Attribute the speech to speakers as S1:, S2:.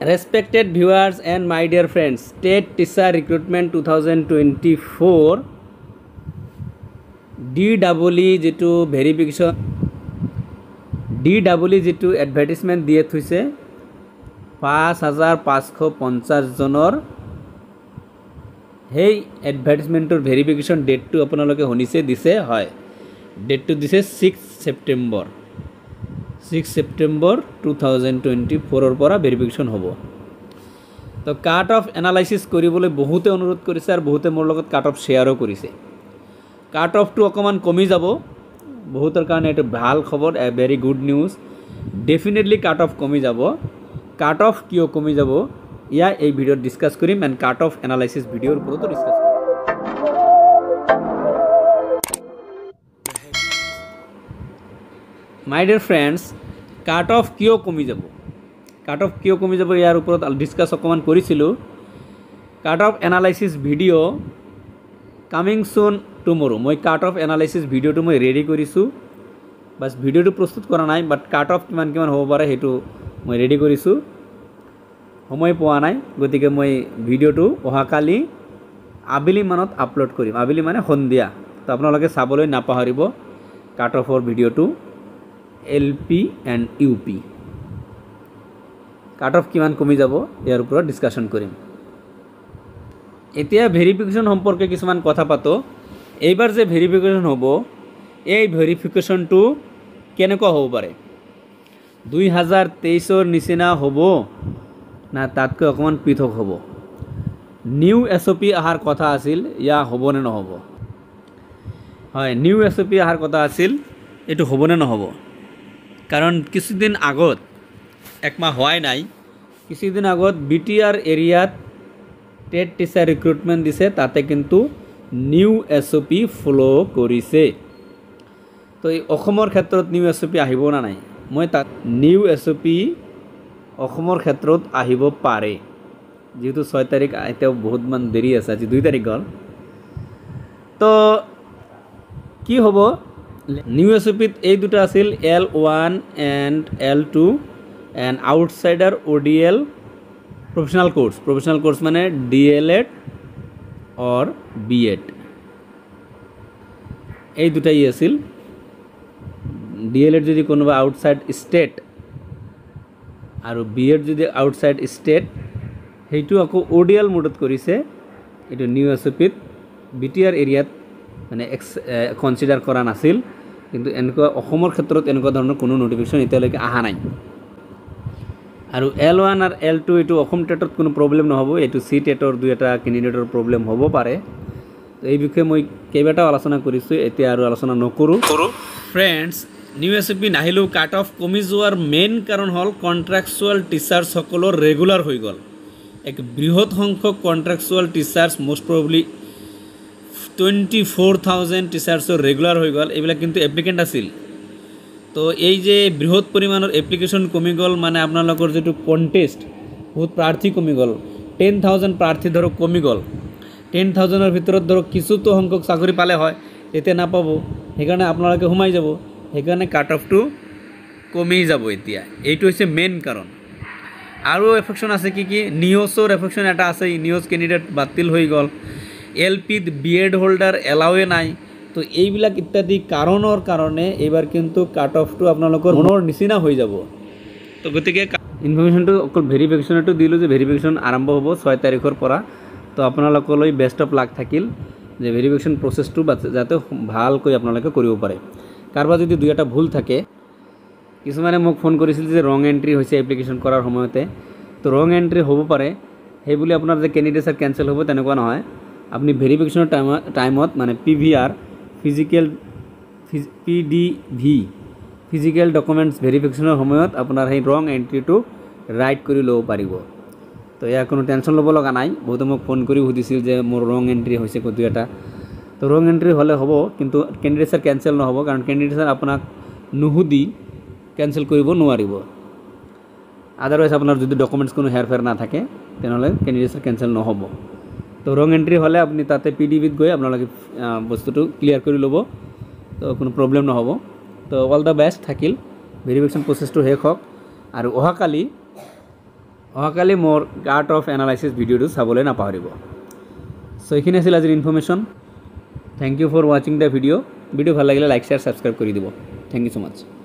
S1: respected viewers and my dear friends state teacher recruitment 2024 dwe jitu verification dwe jitu advertisement diye thuise 5550 jonor hey advertisement or verification date to apnaloke honise dise hoy date to dise 6 september six September two thousand twenty ফ'ৰৰ পৰা verification হ'ব তো কাট off analysis কৰিবলৈ বহুতে অনুৰোধ কৰিছে আৰু বহুতে মোৰ লগত কাট অফ শ্বেয়াৰো কৰিছে কাট অফটো অকণমান কমি যাব বহুতৰ কাৰণে এইটো ভাল খবৰ a very good news definitely cut off কমি যাব কাট অফ কিয় কমি যাব ইয়াৰ এই ভিডিঅ'ত ডিছকাছ কৰিম এণ্ড কাট অফ এনালাইচিছ ভিডিঅ'ৰ ওপৰতো ডিছকাছ কৰিম my dear friends cut off কিয় কমি যাব কাট অফ কিয় কমি যাব ইয়াৰ ওপৰত ডিছকাছ অকণমান কৰিছিলোঁ cut off analysis video' coming soon tomorrow মই কাট অফ এনালাইচিছ ভিডিঅ'টো মই ৰেডি কৰিছোঁ বাছ ভিডিঅ'টো প্ৰস্তুত কৰা নাই বাট কাট অফ কিমান কিমান হ'ব পাৰে সেইটো মই ৰেডি কৰিছোঁ সময় পোৱা নাই গতিকে মই ভিডিঅ'টো অহাকালি আবেলি মানত আপলোড কৰিম আবেলি মানে সন্ধিয়া তো আপোনালোকে চাবলৈ নাপাহৰিব কাট অফৰ ভিডিঅ'টো L P and U P cut off কিমান কমি যাব ইয়াৰ ওপৰত ডিছকাশ্যন কৰিম এতিয়া ভেৰিফিকেশ্যন সম্পৰ্কে কিছুমান কথা পাতোঁ এইবাৰ যে ভেৰিফিকেশ্যন হ'ব এই ভেৰিফিকেশ্যনটো কেনেকুৱা হ'ব পাৰে দুই হাজাৰ তেইছৰ নিচিনা হ'ব না তাতকৈ অকণমান পৃথক হ'ব নিউ এছ অ' পি অহাৰ কথা আছিল ইয়াৰ হ'বনে নহ'ব হয় নিউ এছ অ' পি অহাৰ কথা আছিল এইটো হ'বনে নহ'ব কাৰণ কিছুদিন আগত একমাহ হোৱাই নাই কিছুদিন আগত বি টি আৰ এৰিয়াত টেট টিচাৰ ৰিক্ৰুটমেণ্ট দিছে তাতে কিন্তু new S O' P follow' কৰিছে তো এই অসমৰ ক্ষেত্ৰত নিউ এছ অ' পি আহিব না নাই মই তাত নিউ এছ অ' পি অসমৰ ক্ষেত্ৰত আহিব পাৰে যিহেতু ছয় তাৰিখ এতিয়াও বহুতমান দেৰি আছে আজি দুই তাৰিখ গ'ল তো কি হ'ব নিউ এছ পিত এই দুটা আছিল L one and L two and আউটচাইডাৰ O' D L professional course professional course মানে D L Ed or B Ed এই দুটাই আছিল ডি এল এড যদি কোনোবা আউটচাইড ষ্টেট আৰু বি এড যদি আউটচাইড ষ্টেট সেইটো আকৌ অ' ডি এল মোডত কৰিছে এইটো নিউ এছ পিত বি টি আৰ এৰিয়াত মানে এক্স কনচিডাৰ কৰা নাছিল কিন্তু এনেকুৱা অসমৰ ক্ষেত্ৰত এনেকুৱা ধৰণৰ কোনো নটিফিকেশ্যন এতিয়ালৈকে অহা নাই আৰু এল ওৱান আৰু এল টু এইটো অসম টেটত কোনো প্ৰব্লেম নহ'ব এইটো চি টেটৰ দুই এটা কেণ্ডিডেটৰ প্ৰব্লেম হ'ব পাৰে তো এই বিষয়ে মই কেইবাটাও আলোচনা কৰিছোঁ এতিয়া আৰু আলোচনা নকৰোঁ কৰোঁ ফ্ৰেণ্ডছ নিউ এছ পি নাহিলেও কাট অফ কমি যোৱাৰ মেইন কাৰণ হ'ল কণ্ট্ৰেকচুৱেল টিচাৰ্ছসকলৰ ৰেগুলাৰ হৈ গ'ল এক বৃহৎ সংখ্যক contractual teachers most probably twenty four thousand টিচাৰ্ছৰ ৰেগুলাৰ হৈ গ'ল এইবিলাক কিন্তু এপ্লিকেণ্ট আছিল তো এই যে বৃহৎ পৰিমাণৰ এপ্লিকেশ্যন কমি গ'ল মানে আপোনালোকৰ যিটো কণ্টেষ্ট বহুত প্ৰাৰ্থী কমি গ'ল টেন থাউজেণ্ড প্ৰাৰ্থী ধৰক কমি গ'ল টেন থাউজেণ্ডৰ ভিতৰত ধৰক কিছুতো সংখ্যক চাকৰি পালে হয় এতিয়া নাপাব সেইকাৰণে আপোনালোকে সোমাই যাব সেইকাৰণে কাট অফটো কমি যাব এতিয়া এইটো হৈছে মেইন কাৰণ আৰু এফেকশ্যন আছে কি কি নিউজৰ এফেকশ্যন এটা আছে নিউজ কেণ্ডিডেট বাতিল হৈ গ'ল এল পিত বি এড হোল্ডাৰ এলাওৱে নাই তো এইবিলাক ইত্যাদি কাৰণৰ কাৰণে এইবাৰ কিন্তু কাট অফটো আপোনালোকৰ মনৰ নিচিনা হৈ যাব তো গতিকে ইনফৰ্মেশ্যনটো অকল ভেৰিফিকেশ্যনটো দিলোঁ যে ভেৰিফিকেশ্যন আৰম্ভ হ'ব ছয় তাৰিখৰ পৰা তো আপোনালোকলৈ বেষ্ট অফ লাক থাকিল যে ভেৰিফিকেশ্যন প্ৰচেছটো যাতে ভালকৈ আপোনালোকে কৰিব পাৰে কাৰোবাৰ যদি দুই এটা ভুল থাকে কিছুমানে মোক ফোন কৰিছিল যে ৰং এণ্ট্ৰি হৈছে এপ্লিকেশ্যন কৰাৰ সময়তে তো ৰং এণ্ট্ৰি হ'ব পাৰে সেইবুলি আপোনাৰ যে কেণ্ডিডেট কেঞ্চেল হ'ব তেনেকুৱা নহয় আপুনি ভেৰিফিকেশ্যনৰ টাইমত টাইমত মানে P V R physical P D V physical documents ভেৰিফিকেশ্যনৰ সময়ত আপোনাৰ সেই ৰং এণ্ট্ৰিটো ৰাইট কৰি লব পাৰিব তো ইয়াৰ কোনো ল'ব লগা নাই বহুতে মোক ফোন কৰি সুধিছিল যে মোৰ ৰং এণ্ট্ৰি হৈছে ক'তো এটা তো ৰং এণ্ট্ৰি হলে হব কিন্তু কেন্ডিডেটাৰ ক্যানসেল নহব কাৰণ কেণ্ডিডেট ছাৰ আপোনাক নুহুদি ক্যানসেল কৰিব নোৱাৰিব আদাৰৱাইজ আপোনাৰ যদি ডকুমেণ্টছ কোনো হেৰ ফেৰ নাথাকে তেনেহ'লে তেন ছাৰ কেনচেল নহব তো ৰং এণ্ট্ৰি হলে আপুনি তাতে পি ডি বিত গৈ আপোনালোকে বস্তুটো ক্লিয়াৰ কৰি লব তো কোনো প্ৰব্লেম নহব তো অল দ্য বেষ্ট থাকিল ভেৰিফিকেশ্যন প্ৰচেছটো শেষ হওক আৰু অহাকালি অহাকালি মোৰ গাৰ্ট অফ এনালাইসিস ভিডিঅ'টো চাবলৈ নাপাহৰিব সো এইখিনি আছিল আজিৰ ইনফৰমেশন থেংক ইউ ফৰ ৱাচিং দ্য ভিডিঅ' ভিডিঅ' ভাল লাগিলে লাইক শ্বেয়াৰ ছাবস্ক্ৰাইব কৰি দিব থেংক ইউ ছ' মাছ